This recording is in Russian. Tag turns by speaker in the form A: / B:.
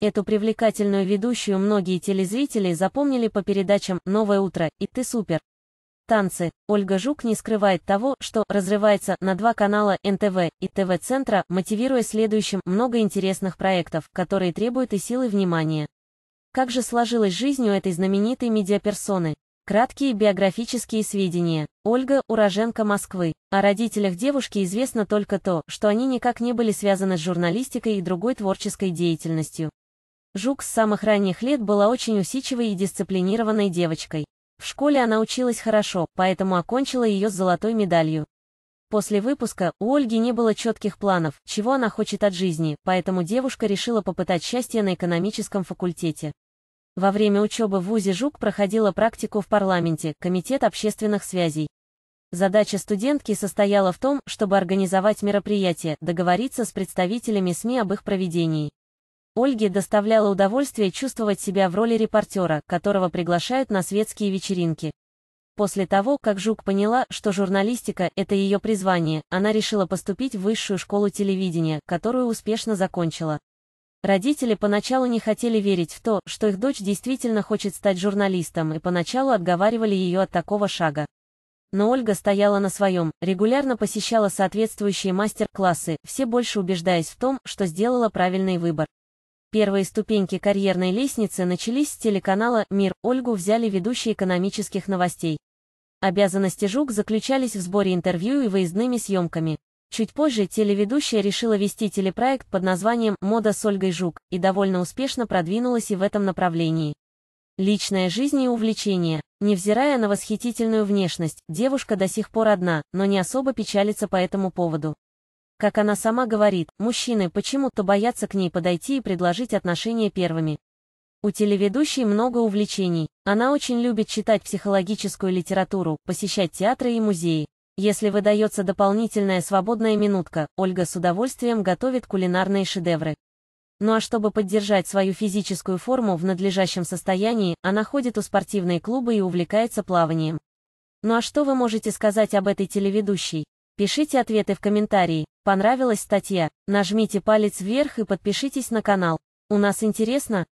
A: Эту привлекательную ведущую многие телезрители запомнили по передачам «Новое утро» и «Ты супер». Танцы. Ольга Жук не скрывает того, что разрывается на два канала НТВ и ТВ-центра, мотивируя следующим много интересных проектов, которые требуют и силы внимания. Как же сложилась жизнь у этой знаменитой медиаперсоны? Краткие биографические сведения. Ольга – уроженка Москвы. О родителях девушки известно только то, что они никак не были связаны с журналистикой и другой творческой деятельностью. Жук с самых ранних лет была очень усидчивой и дисциплинированной девочкой. В школе она училась хорошо, поэтому окончила ее с золотой медалью. После выпуска у Ольги не было четких планов, чего она хочет от жизни, поэтому девушка решила попытать счастье на экономическом факультете. Во время учебы в ВУЗе Жук проходила практику в парламенте, Комитет общественных связей. Задача студентки состояла в том, чтобы организовать мероприятие, договориться с представителями СМИ об их проведении. Ольге доставляло удовольствие чувствовать себя в роли репортера, которого приглашают на светские вечеринки. После того, как Жук поняла, что журналистика – это ее призвание, она решила поступить в высшую школу телевидения, которую успешно закончила. Родители поначалу не хотели верить в то, что их дочь действительно хочет стать журналистом и поначалу отговаривали ее от такого шага. Но Ольга стояла на своем, регулярно посещала соответствующие мастер-классы, все больше убеждаясь в том, что сделала правильный выбор. Первые ступеньки карьерной лестницы начались с телеканала «Мир». Ольгу взяли ведущие экономических новостей. Обязанности Жук заключались в сборе интервью и выездными съемками. Чуть позже телеведущая решила вести телепроект под названием «Мода с Ольгой Жук» и довольно успешно продвинулась и в этом направлении. Личная жизнь и увлечение. Невзирая на восхитительную внешность, девушка до сих пор одна, но не особо печалится по этому поводу. Как она сама говорит, мужчины почему-то боятся к ней подойти и предложить отношения первыми. У телеведущей много увлечений. Она очень любит читать психологическую литературу, посещать театры и музеи. Если выдается дополнительная свободная минутка, Ольга с удовольствием готовит кулинарные шедевры. Ну а чтобы поддержать свою физическую форму в надлежащем состоянии, она ходит у спортивные клубы и увлекается плаванием. Ну а что вы можете сказать об этой телеведущей? Пишите ответы в комментарии. Понравилась статья? Нажмите палец вверх и подпишитесь на канал. У нас интересно,